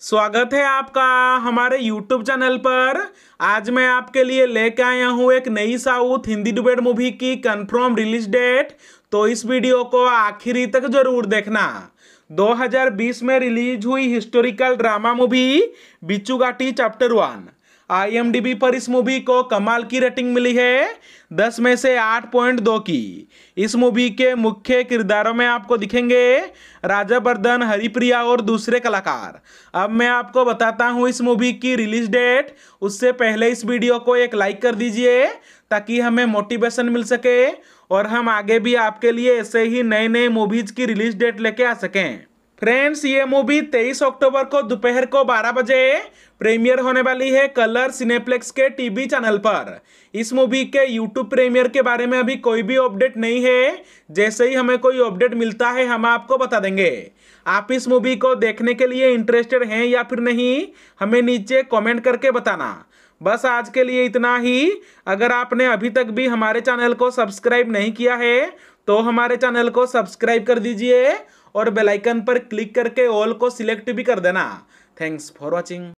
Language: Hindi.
स्वागत है आपका हमारे YouTube चैनल पर आज मैं आपके लिए लेके आया हूँ एक नई साउथ हिंदी डिबेट मूवी की कंफर्म रिलीज डेट तो इस वीडियो को आखिरी तक जरूर देखना 2020 में रिलीज हुई historical drama movie Ghati chapter one IMDb पर इस मूवी को कमाल की रेटिंग मिली है दस में से आठ पॉइंट दो की इस मूवी के मुख्य किरदारों में आपको दिखेंगे राजा बर्धन हरिप्रिया और दूसरे कलाकार अब मैं आपको बताता हूँ इस मूवी की रिलीज डेट उससे पहले इस वीडियो को एक लाइक कर दीजिए ताकि हमें मोटिवेशन मिल सके और हम आगे भी आपके लिए ऐसे ही नए नए मूवीज़ की रिलीज डेट लेके आ सकें फ्रेंड्स ये मूवी 23 अक्टूबर को दोपहर को 12 बजे प्रीमियर होने वाली है कलर सिनेप्लेक्स के टीवी चैनल पर इस मूवी के यूट्यूब प्रीमियर के बारे में अभी कोई भी अपडेट नहीं है जैसे ही हमें कोई अपडेट मिलता है हम आपको बता देंगे आप इस मूवी को देखने के लिए इंटरेस्टेड हैं या फिर नहीं हमें नीचे कॉमेंट करके बताना बस आज के लिए इतना ही अगर आपने अभी तक भी हमारे चैनल को सब्सक्राइब नहीं किया है तो हमारे चैनल को सब्सक्राइब कर दीजिए और बेलाइकन पर क्लिक करके ऑल को सिलेक्ट भी कर देना थैंक्स फॉर वॉचिंग